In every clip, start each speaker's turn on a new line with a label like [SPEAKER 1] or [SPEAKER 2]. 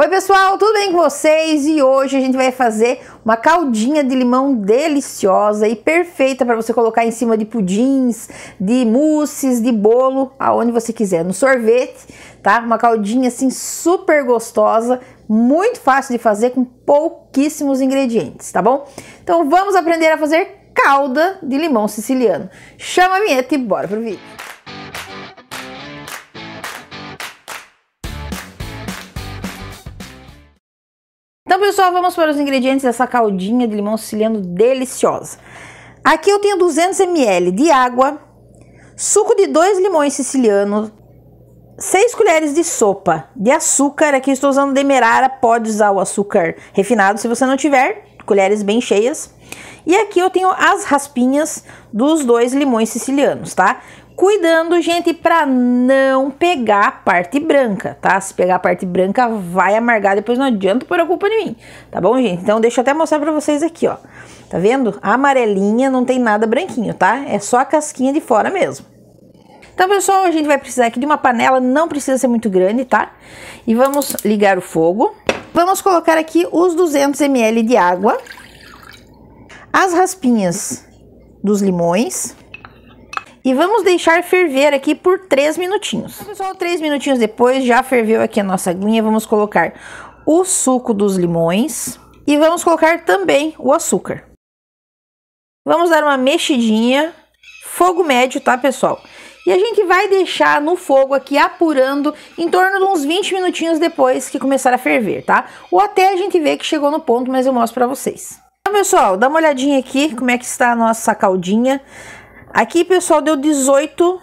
[SPEAKER 1] Oi pessoal, tudo bem com vocês? E hoje a gente vai fazer uma caldinha de limão deliciosa e perfeita para você colocar em cima de pudins, de mousses, de bolo, aonde você quiser, no sorvete, tá? Uma caldinha assim super gostosa, muito fácil de fazer com pouquíssimos ingredientes, tá bom? Então vamos aprender a fazer calda de limão siciliano. Chama a vinheta e bora pro vídeo. Então, pessoal, vamos para os ingredientes dessa caldinha de limão siciliano deliciosa. Aqui eu tenho 200 ml de água, suco de dois limões sicilianos, 6 colheres de sopa de açúcar. Aqui estou usando demerara, pode usar o açúcar refinado se você não tiver, colheres bem cheias. E aqui eu tenho as raspinhas dos dois limões sicilianos, tá? cuidando, gente, para não pegar a parte branca, tá? Se pegar a parte branca, vai amargar, depois não adianta pôr a culpa de mim, tá bom, gente? Então, deixa eu até mostrar para vocês aqui, ó. Tá vendo? A amarelinha não tem nada branquinho, tá? É só a casquinha de fora mesmo. Então, pessoal, a gente vai precisar aqui de uma panela, não precisa ser muito grande, tá? E vamos ligar o fogo. Vamos colocar aqui os 200 ml de água, as raspinhas dos limões, e vamos deixar ferver aqui por 3 minutinhos. Pessoal, 3 minutinhos depois já ferveu aqui a nossa aguinha. Vamos colocar o suco dos limões e vamos colocar também o açúcar. Vamos dar uma mexidinha, fogo médio, tá, pessoal? E a gente vai deixar no fogo aqui apurando em torno de uns 20 minutinhos depois que começar a ferver, tá? Ou até a gente ver que chegou no ponto, mas eu mostro para vocês. Então, pessoal, dá uma olhadinha aqui como é que está a nossa caldinha. Aqui, pessoal, deu 18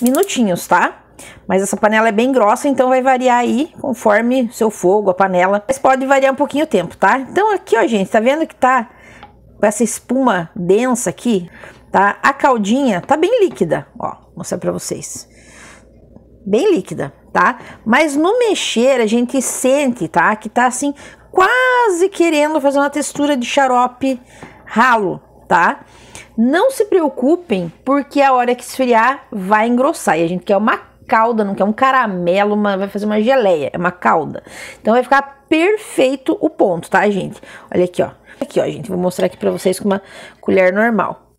[SPEAKER 1] minutinhos, tá? Mas essa panela é bem grossa, então vai variar aí conforme seu fogo, a panela. Mas pode variar um pouquinho o tempo, tá? Então aqui, ó, gente, tá vendo que tá com essa espuma densa aqui, tá? A caldinha tá bem líquida, ó, vou mostrar pra vocês. Bem líquida, tá? Mas no mexer a gente sente, tá? Que tá assim, quase querendo fazer uma textura de xarope ralo, tá? Tá? Não se preocupem, porque a hora que esfriar vai engrossar e a gente quer uma calda, não quer um caramelo, uma, vai fazer uma geleia, é uma calda. Então vai ficar perfeito o ponto, tá, gente? Olha aqui, ó. Aqui, ó, gente, vou mostrar aqui pra vocês com uma colher normal.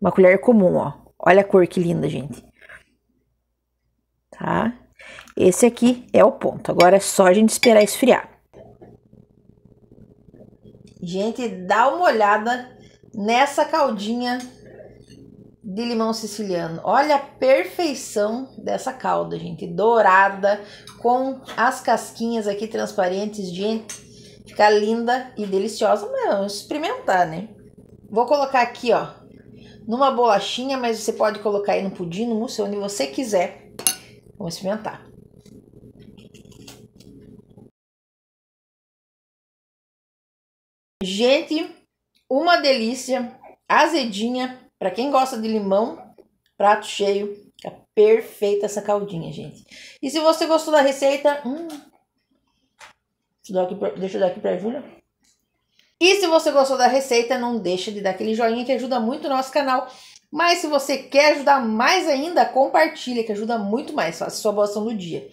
[SPEAKER 1] Uma colher comum, ó. Olha a cor que linda, gente. Tá? Esse aqui é o ponto. Agora é só a gente esperar esfriar. Gente, dá uma olhada nessa caldinha de limão siciliano. Olha a perfeição dessa calda, gente, dourada com as casquinhas aqui transparentes, gente. Fica linda e deliciosa, mas vamos experimentar, né? Vou colocar aqui, ó, numa bolachinha, mas você pode colocar aí no pudim, no mousse, onde você quiser. Vamos experimentar. Gente, uma delícia, azedinha, para quem gosta de limão, prato cheio. Fica perfeita essa caldinha, gente. E se você gostou da receita, hum, deixa eu dar aqui para a Júlia. E se você gostou da receita, não deixa de dar aquele joinha que ajuda muito o nosso canal. Mas se você quer ajudar mais ainda, compartilha que ajuda muito mais. Faça sua boa do dia.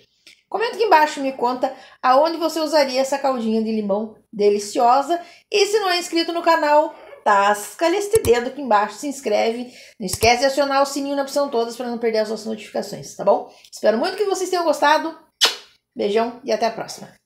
[SPEAKER 1] Comenta aqui embaixo e me conta aonde você usaria essa caldinha de limão deliciosa. E se não é inscrito no canal, tasca este dedo aqui embaixo, se inscreve. Não esquece de acionar o sininho na opção todas para não perder as suas notificações, tá bom? Espero muito que vocês tenham gostado. Beijão e até a próxima.